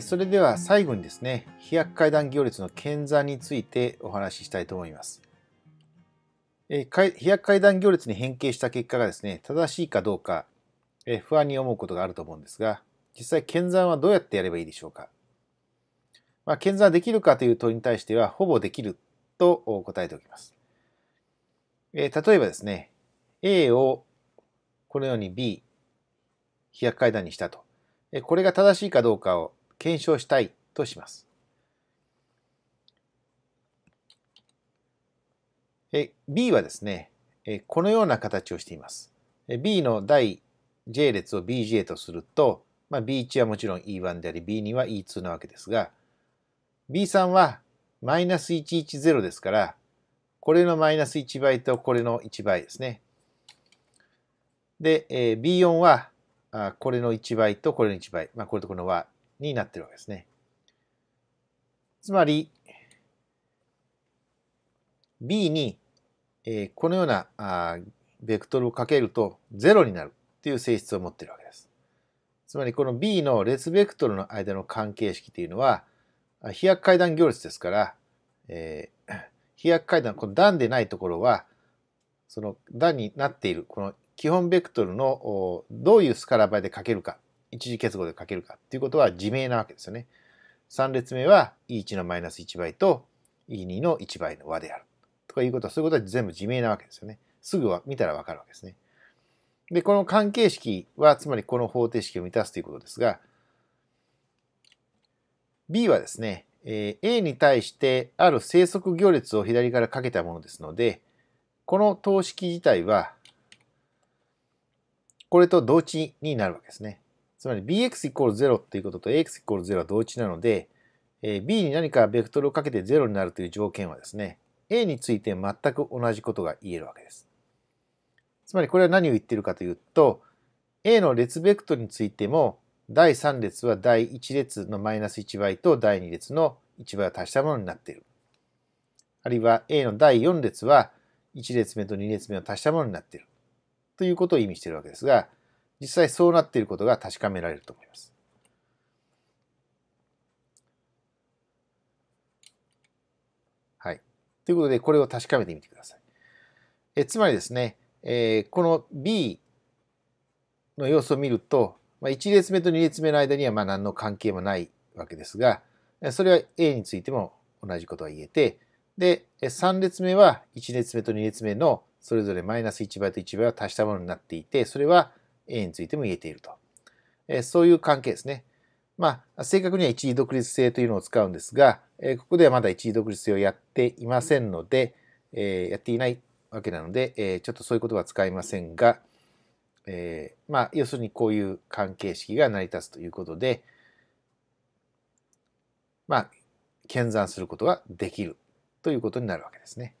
それでは最後にですね、飛躍階段行列の見算についてお話ししたいと思います。飛躍階段行列に変形した結果がですね、正しいかどうか、不安に思うことがあると思うんですが、実際、検算はどうやってやればいいでしょうか。まあ、検算できるかという問いに対しては、ほぼできると答えておきます。え例えばですね、A をこのように B、飛躍階段にしたと。これが正しいかどうかを検証したいとします。B はですね、このような形をしています。B の第 J 列を BJ とすると、まあ、B1 はもちろん E1 であり B2 は E2 なわけですが B3 はマイナス110ですからこれのマイナス1倍とこれの1倍ですね。で、え B4 はあこれの1倍とこれの1倍、まあ、これとこの和になってるわけですね。つまり、B に、えこのようなあベクトルをかけると0になるという性質を持っているわけです。つまりこの B の列ベクトルの間の関係式というのは、飛躍階段行列ですから、えー、飛躍階段、この段でないところは、その段になっている、この基本ベクトルのどういうスカラ倍でかけるか一次結合で書けるかっていうことは自明なわけですよね。3列目は E1 のマイナス1倍と E2 の1倍の和である。とかいうことは、そういうことは全部自明なわけですよね。すぐは見たらわかるわけですね。で、この関係式は、つまりこの方程式を満たすということですが、B はですね、え A に対してある正則行列を左からかけたものですので、この等式自体は、これと同値になるわけですね。つまり bx イコール0っていうことと ax イコール0は同値なので、え b に何かベクトルをかけて0になるという条件はですね、a について全く同じことが言えるわけです。つまりこれは何を言ってるかというと、a の列ベクトルについても、第3列は第1列のマイナス1倍と第2列の1倍を足したものになっている。あるいは A の第4列は1列目と2列目を足したものになっている。ということを意味しているわけですが、実際そうなっていることが確かめられると思います。はい。ということで、これを確かめてみてください。えつまりですね、えー、この B の様子を見ると、まあ、1列目と2列目の間にはまあ何の関係もないわけですが、それは A についても同じことが言えて、で、3列目は1列目と2列目のそれぞれマイナス1倍と1倍を足したものになっていて、それは A についても言えていると。えそういう関係ですね。まあ、正確には一時独立性というのを使うんですが、えここではまだ一時独立性をやっていませんので、えやっていないわけなので、えちょっとそういうことは使いませんが、えまあ、要するにこういう関係式が成り立つということで、まあ、検算することができるということになるわけですね。